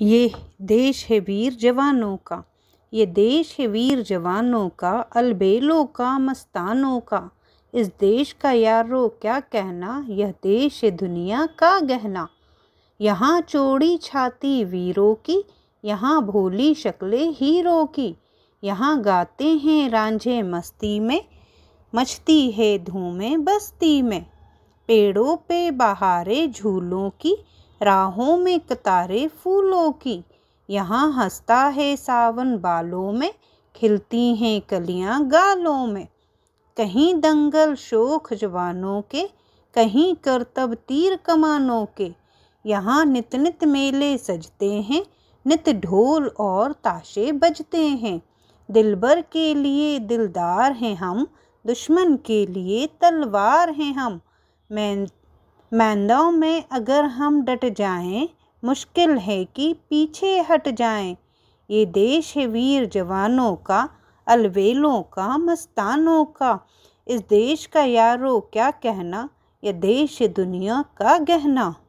ये देश है वीर जवानों का ये देश है वीर जवानों का अलबेलों का मस्तानों का इस देश का यारो क्या कहना यह देश है दुनिया का गहना यहाँ चोड़ी छाती वीरों की यहाँ भोली शक्लें हीरो की यहाँ गाते हैं रांझे मस्ती में मचती है धूमें बस्ती में पेड़ों पे बहारे झूलों की राहों में कतारे फूलों की यहाँ हंसता है सावन बालों में खिलती हैं कलियाँ गालों में कहीं दंगल शोख जवानों के कहीं करतब तीर कमानों के यहाँ नित नित मेले सजते हैं नित ढोल और ताशे बजते हैं दिलबर के लिए दिलदार हैं हम दुश्मन के लिए तलवार हैं हम मैं मैंदों में अगर हम डट जाएं मुश्किल है कि पीछे हट जाएं ये देश है वीर जवानों का अलवेलों का मस्तानों का इस देश का यारो क्या कहना ये देश दुनिया का गहना